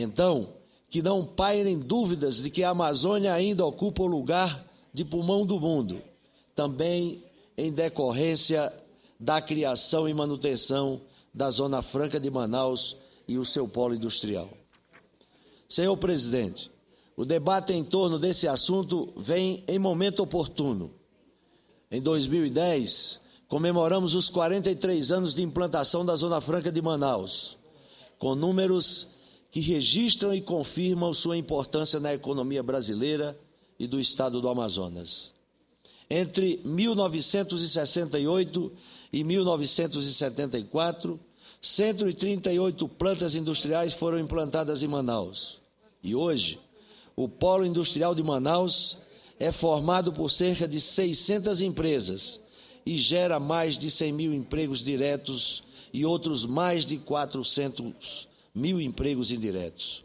Então, que não pairem dúvidas de que a Amazônia ainda ocupa o lugar de pulmão do mundo, também em decorrência da criação e manutenção da Zona Franca de Manaus e o seu polo industrial. Senhor presidente, o debate em torno desse assunto vem em momento oportuno. Em 2010, comemoramos os 43 anos de implantação da Zona Franca de Manaus, com números que registram e confirmam sua importância na economia brasileira e do estado do Amazonas. Entre 1968 e 1974, 138 plantas industriais foram implantadas em Manaus. E hoje, o polo industrial de Manaus é formado por cerca de 600 empresas e gera mais de 100 mil empregos diretos e outros mais de 400 mil empregos indiretos.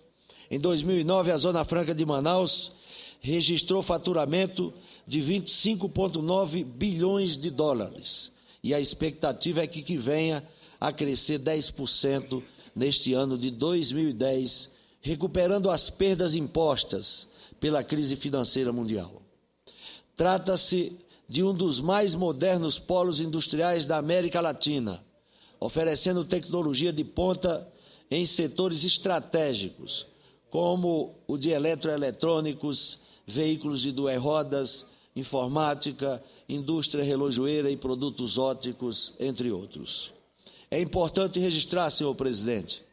Em 2009, a Zona Franca de Manaus registrou faturamento de 25,9 bilhões de dólares. E a expectativa é que, que venha a crescer 10% neste ano de 2010, recuperando as perdas impostas pela crise financeira mundial. Trata-se de um dos mais modernos polos industriais da América Latina, oferecendo tecnologia de ponta em setores estratégicos, como o de eletroeletrônicos, veículos de duas rodas, informática, indústria relojoeira e produtos óticos, entre outros. É importante registrar, senhor presidente,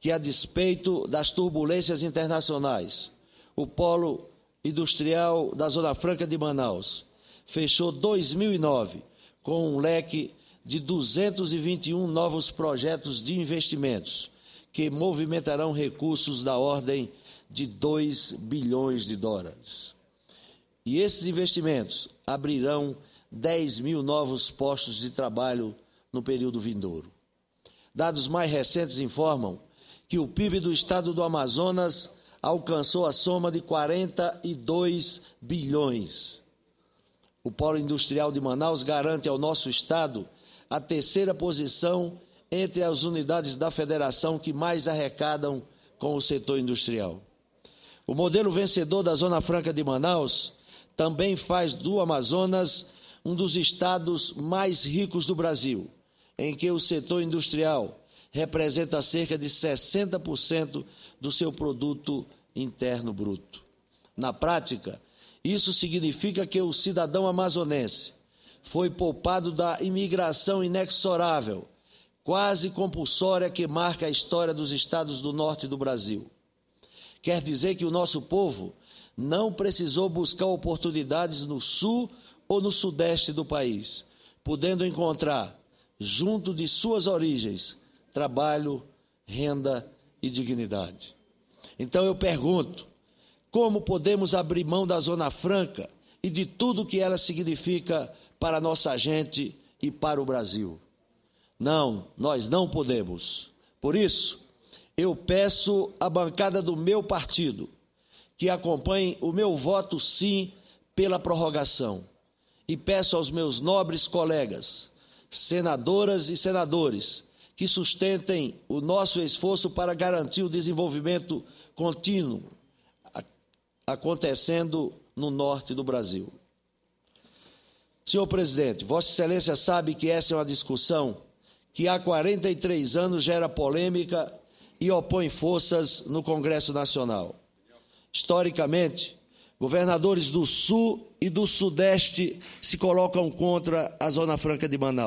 que a despeito das turbulências internacionais, o polo industrial da Zona Franca de Manaus fechou 2009 com um leque de 221 novos projetos de investimentos, que movimentarão recursos da ordem de 2 bilhões de dólares. E esses investimentos abrirão 10 mil novos postos de trabalho no período vindouro. Dados mais recentes informam que o PIB do estado do Amazonas alcançou a soma de 42 bilhões. O Polo Industrial de Manaus garante ao nosso estado a terceira posição entre as unidades da federação que mais arrecadam com o setor industrial. O modelo vencedor da Zona Franca de Manaus também faz do Amazonas um dos estados mais ricos do Brasil, em que o setor industrial representa cerca de 60% do seu produto interno bruto. Na prática, isso significa que o cidadão amazonense foi poupado da imigração inexorável quase compulsória que marca a história dos estados do norte do Brasil. Quer dizer que o nosso povo não precisou buscar oportunidades no sul ou no sudeste do país, podendo encontrar, junto de suas origens, trabalho, renda e dignidade. Então eu pergunto: como podemos abrir mão da Zona Franca e de tudo o que ela significa para nossa gente e para o Brasil? Não, nós não podemos. Por isso, eu peço à bancada do meu partido que acompanhe o meu voto sim pela prorrogação. E peço aos meus nobres colegas, senadoras e senadores, que sustentem o nosso esforço para garantir o desenvolvimento contínuo acontecendo no norte do Brasil. Senhor presidente, Vossa Excelência sabe que essa é uma discussão que há 43 anos gera polêmica e opõe forças no Congresso Nacional. Historicamente, governadores do Sul e do Sudeste se colocam contra a Zona Franca de Manaus.